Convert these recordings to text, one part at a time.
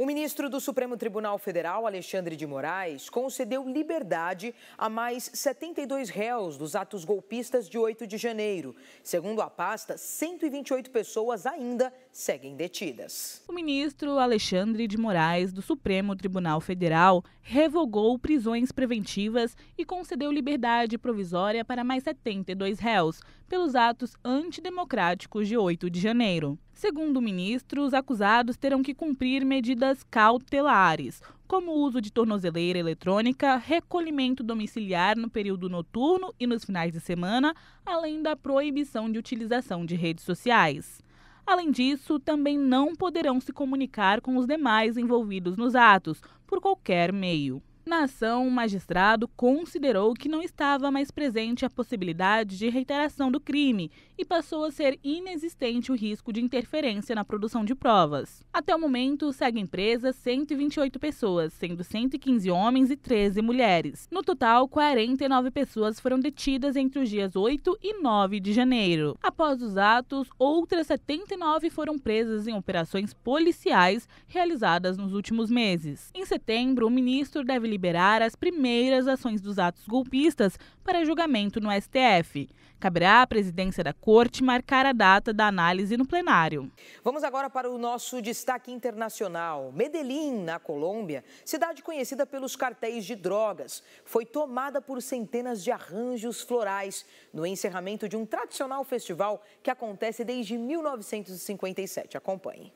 O ministro do Supremo Tribunal Federal, Alexandre de Moraes, concedeu liberdade a mais 72 réus dos atos golpistas de 8 de janeiro. Segundo a pasta, 128 pessoas ainda seguem detidas. O ministro Alexandre de Moraes, do Supremo Tribunal Federal, revogou prisões preventivas e concedeu liberdade provisória para mais 72 réus pelos atos antidemocráticos de 8 de janeiro. Segundo o ministro, os acusados terão que cumprir medidas cautelares, como o uso de tornozeleira eletrônica, recolhimento domiciliar no período noturno e nos finais de semana, além da proibição de utilização de redes sociais. Além disso, também não poderão se comunicar com os demais envolvidos nos atos, por qualquer meio. Na ação, o magistrado considerou que não estava mais presente a possibilidade de reiteração do crime e passou a ser inexistente o risco de interferência na produção de provas. Até o momento, seguem presas 128 pessoas, sendo 115 homens e 13 mulheres. No total, 49 pessoas foram detidas entre os dias 8 e 9 de janeiro. Após os atos, outras 79 foram presas em operações policiais realizadas nos últimos meses. Em setembro, o ministro deve liberar as primeiras ações dos atos golpistas para julgamento no STF. Caberá à presidência da corte marcar a data da análise no plenário. Vamos agora para o nosso destaque internacional. Medellín, na Colômbia, cidade conhecida pelos cartéis de drogas, foi tomada por centenas de arranjos florais no encerramento de um tradicional festival que acontece desde 1957. Acompanhe.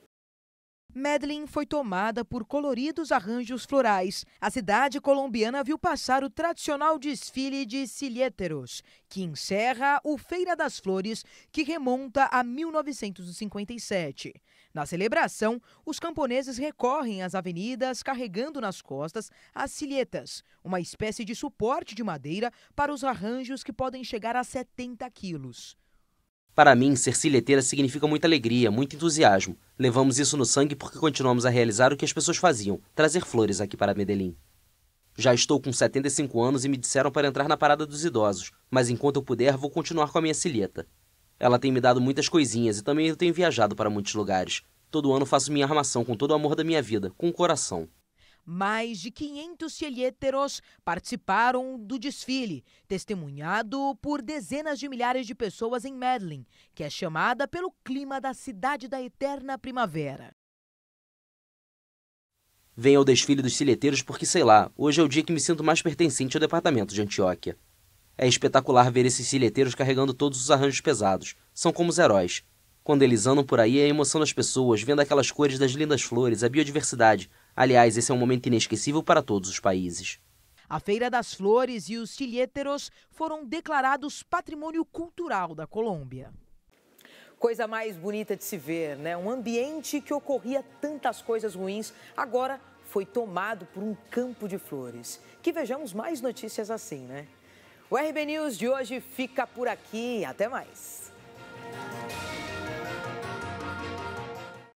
Medellín foi tomada por coloridos arranjos florais. A cidade colombiana viu passar o tradicional desfile de silhéteros, que encerra o Feira das Flores, que remonta a 1957. Na celebração, os camponeses recorrem às avenidas carregando nas costas as silhetas, uma espécie de suporte de madeira para os arranjos que podem chegar a 70 quilos. Para mim, ser silheteira significa muita alegria, muito entusiasmo. Levamos isso no sangue porque continuamos a realizar o que as pessoas faziam, trazer flores aqui para Medellín. Já estou com 75 anos e me disseram para entrar na parada dos idosos, mas enquanto eu puder vou continuar com a minha silheta. Ela tem me dado muitas coisinhas e também eu tenho viajado para muitos lugares. Todo ano faço minha armação com todo o amor da minha vida, com o coração. Mais de 500 fielieteros participaram do desfile, testemunhado por dezenas de milhares de pessoas em Medellín, que é chamada pelo clima da cidade da eterna primavera. Venho ao desfile dos silheteiros porque, sei lá, hoje é o dia que me sinto mais pertencente ao departamento de Antioquia. É espetacular ver esses silheteiros carregando todos os arranjos pesados. São como os heróis. Quando eles andam por aí, é a emoção das pessoas, vendo aquelas cores das lindas flores, a biodiversidade, Aliás, esse é um momento inesquecível para todos os países. A Feira das Flores e os Tilhéteros foram declarados patrimônio cultural da Colômbia. Coisa mais bonita de se ver, né? Um ambiente que ocorria tantas coisas ruins, agora foi tomado por um campo de flores. Que vejamos mais notícias assim, né? O RB News de hoje fica por aqui. Até mais.